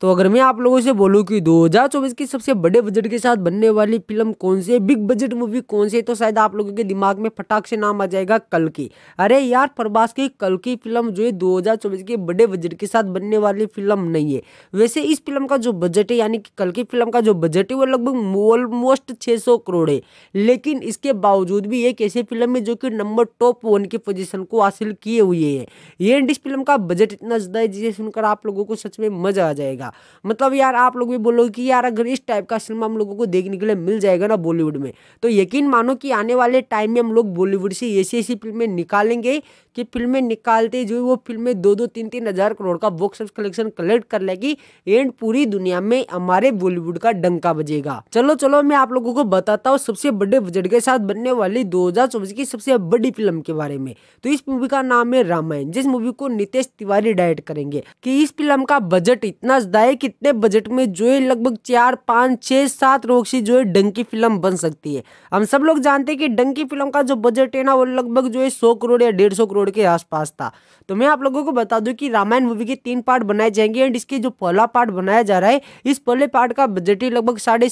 तो अगर मैं आप लोगों से बोलूँ कि 2024 की सबसे बड़े बजट के साथ बनने वाली फिल्म कौन सी है बिग बजट मूवी कौन सी है तो शायद आप लोगों के दिमाग में फटाक से नाम आ जाएगा कल की अरे यार प्रभास की कल की फिल्म जो है 2024 के बड़े बजट के साथ बनने वाली फिल्म नहीं है वैसे इस फिल्म का जो बजट है यानी कि कल की फिल्म का जो बजट है वो लगभग ऑलमोस्ट छः करोड़ है लेकिन इसके बावजूद भी एक ऐसी फिल्म है जो कि नंबर टॉप वन की पोजिशन को हासिल किए हुए है ये इस फिल्म का बजट इतना ज़्यादा है जिसे सुनकर आप लोगों को सच में मजा आ जाएगा था मतलब यार आप लोग भी बोलोगे कि यार अगर इस टाइप का सिनेमा हम लोगों को देखने के लिए मिल जाएगा ना बॉलीवुड में तो यकीन मानो कि आने वाले टाइम में हम लोग बॉलीवुड से ऐसी ऐसी फिल्में निकालेंगे कि फिल्में निकालते जो वो फिल्में दो दो तीन तीन हज़ार करोड़ का बॉक्स ऑफिस कलेक्शन कलेक्ट कर लेगी एंड पूरी दुनिया में हमारे बॉलीवुड का डंका बजेगा चलो चलो मैं आप लोगों को बताता हूँ सबसे बड़े बजट के साथ बनने वाली दो की सबसे बड़ी फिल्म के बारे में तो इस मूवी का नाम है रामायण जिस मूवी को नितेश तिवारी डायरेक्ट करेंगे कि इस फिल्म का बजट इतना बताइए कितने बजट में जो है लगभग चार पाँच छः सात रोग से जो है डंकी फिल्म बन सकती है हम सब लोग जानते हैं कि डंकी फिल्म का जो बजट है ना वो लगभग जो है सौ करोड़ या डेढ़ सौ करोड़ के आसपास था तो मैं आप लोगों को बता दूं कि रामायण मूवी के तीन पार्ट बनाए जाएंगे एंड इसके जो पहला पार्ट बनाया जा रहा है इस पहले पार्ट का बजट ही लगभग साढ़े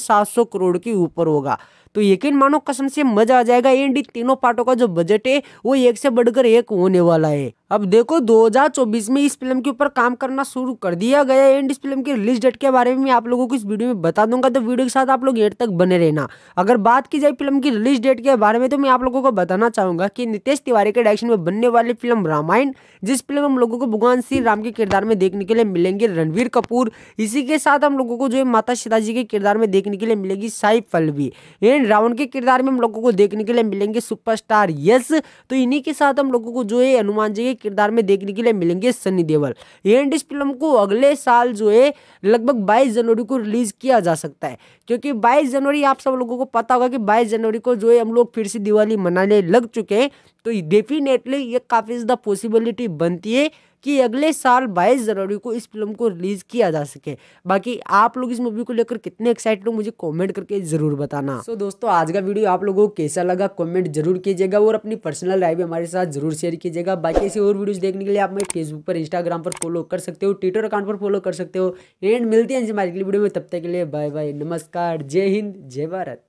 करोड़ के ऊपर होगा तो यकीन मानो कसम से मजा आ जाएगा एंड तीनों पार्टों का जो बजट है वो एक से बढ़कर एक होने वाला है अब देखो 2024 में इस फिल्म के ऊपर काम करना शुरू कर दिया गया एंड इस फिल्म की रिलीज डेट के बारे में मैं आप लोगों को इस वीडियो में बता दूंगा तो वीडियो के साथ आप लोग एट तक बने रहना अगर बात की जाए फिल्म की रिलीज डेट के बारे में तो मैं आप लोगों को बताना चाहूंगा कि नितेश तिवारी के डायरेक्शन में बनने वाली फिल्म रामायण जिस फिल्म हम लोगों को भगवान श्री राम के किरदार में देखने के लिए मिलेंगे रणवीर कपूर इसी के साथ हम लोगों को जो है माता सीता जी के किरदार में देखने के लिए मिलेगी साई पल्लवी एंड रावण के किरदार में हम लोगों को देखने के लिए मिलेंगे सुपरस्टार यस तो इन्हीं के साथ हम लोगों को जो है हनुमान जी के किरदार में देखने के लिए मिलेंगे सनी देवल एंड इस फिल्म को अगले साल जो है लगभग बाईस जनवरी को रिलीज किया जा सकता है क्योंकि बाईस जनवरी आप सब लोगों को पता होगा कि बाईस जनवरी को जो है हम लोग फिर से दिवाली मनाने लग चुके हैं तो डेफिनेटली ये काफ़ी ज़्यादा पॉसिबिलिटी बनती है कि अगले साल बाईस जनवरी को इस फिल्म को रिलीज़ किया जा सके बाकी आप लोग इस मूवी को लेकर कितने एक्साइटेड हो मुझे कॉमेंट करके ज़रूर बताना सो so, दोस्तों आज का वीडियो आप लोगों को कैसा लगा कॉमेंट जरूर कीजिएगा और अपनी पर्सनल लाइफ भी हमारे साथ जरूर शेयर कीजिएगा बाकी ऐसी और वीडियो देखने के लिए आप मेरे फेसबुक पर इंस्टाग्राम पर फॉलो कर सकते हो ट्विटर अकाउंट पर फॉलो कर सकते हो एंड मिलती है हमारी अगली वीडियो में तब तक के लिए बाय बाय नमस्कार जय हिंद जय भारत